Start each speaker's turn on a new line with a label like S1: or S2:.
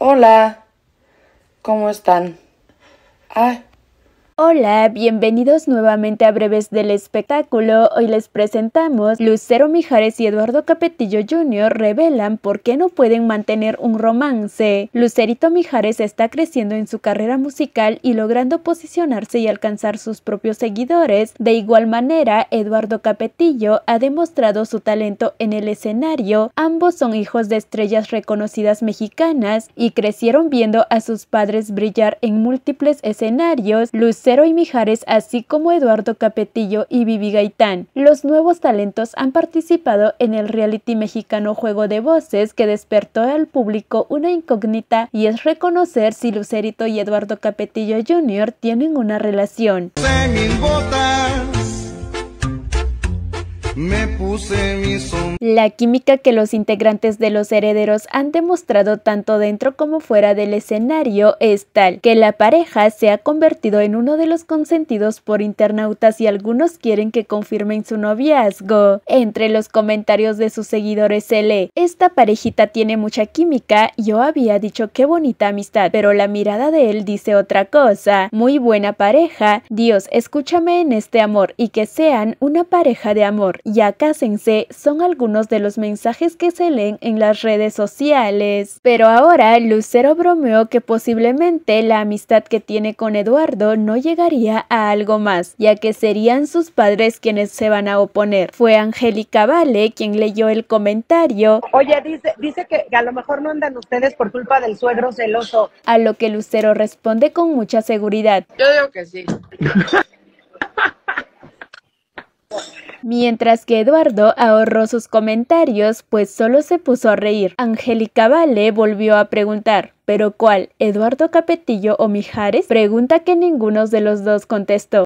S1: Hola, ¿cómo están? Ah, Hola, bienvenidos nuevamente a Breves del Espectáculo. Hoy les presentamos Lucero Mijares y Eduardo Capetillo Jr. revelan por qué no pueden mantener un romance. Lucerito Mijares está creciendo en su carrera musical y logrando posicionarse y alcanzar sus propios seguidores. De igual manera, Eduardo Capetillo ha demostrado su talento en el escenario. Ambos son hijos de estrellas reconocidas mexicanas y crecieron viendo a sus padres brillar en múltiples escenarios. Lucero y Mijares, así como Eduardo Capetillo y Vivi Gaitán. Los nuevos talentos han participado en el reality mexicano Juego de Voces que despertó al público una incógnita y es reconocer si Lucerito y Eduardo Capetillo Jr. tienen una relación puse La química que los integrantes de los herederos han demostrado tanto dentro como fuera del escenario es tal que la pareja se ha convertido en uno de los consentidos por internautas y algunos quieren que confirmen su noviazgo. Entre los comentarios de sus seguidores se lee, esta parejita tiene mucha química, yo había dicho qué bonita amistad, pero la mirada de él dice otra cosa, muy buena pareja, Dios, escúchame en este amor y que sean una pareja de amor ya cásense, son algunos de los mensajes que se leen en las redes sociales. Pero ahora Lucero bromeó que posiblemente la amistad que tiene con Eduardo no llegaría a algo más, ya que serían sus padres quienes se van a oponer. Fue Angélica Vale quien leyó el comentario. Oye, dice, dice que a lo mejor no andan ustedes por culpa del suegro celoso. A lo que Lucero responde con mucha seguridad. Yo digo que sí. Mientras que Eduardo ahorró sus comentarios, pues solo se puso a reír. Angélica Vale volvió a preguntar. ¿Pero cuál? ¿Eduardo Capetillo o Mijares? Pregunta que ninguno de los dos contestó.